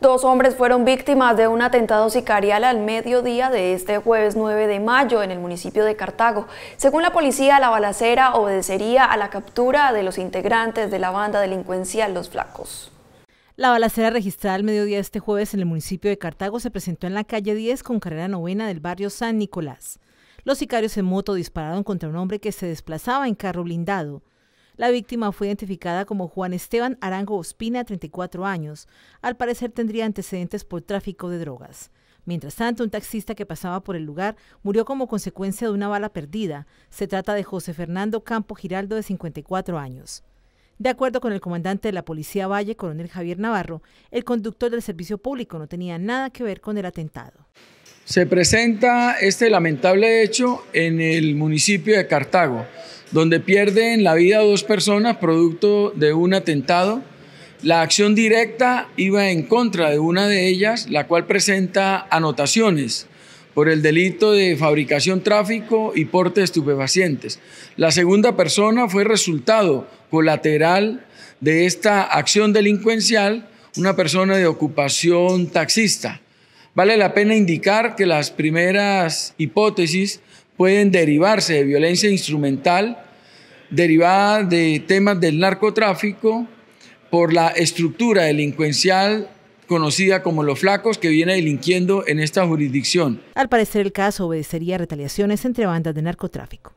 Dos hombres fueron víctimas de un atentado sicarial al mediodía de este jueves 9 de mayo en el municipio de Cartago. Según la policía, la balacera obedecería a la captura de los integrantes de la banda delincuencial Los Flacos. La balacera registrada al mediodía de este jueves en el municipio de Cartago se presentó en la calle 10 con carrera novena del barrio San Nicolás. Los sicarios en moto dispararon contra un hombre que se desplazaba en carro blindado. La víctima fue identificada como Juan Esteban Arango Ospina, 34 años. Al parecer tendría antecedentes por tráfico de drogas. Mientras tanto, un taxista que pasaba por el lugar murió como consecuencia de una bala perdida. Se trata de José Fernando Campo Giraldo, de 54 años. De acuerdo con el comandante de la Policía Valle, coronel Javier Navarro, el conductor del servicio público no tenía nada que ver con el atentado. Se presenta este lamentable hecho en el municipio de Cartago, donde pierden la vida dos personas producto de un atentado. La acción directa iba en contra de una de ellas, la cual presenta anotaciones por el delito de fabricación, tráfico y porte de estupefacientes. La segunda persona fue resultado colateral de esta acción delincuencial, una persona de ocupación taxista. Vale la pena indicar que las primeras hipótesis pueden derivarse de violencia instrumental derivada de temas del narcotráfico por la estructura delincuencial conocida como los flacos que viene delinquiendo en esta jurisdicción. Al parecer el caso obedecería retaliaciones entre bandas de narcotráfico.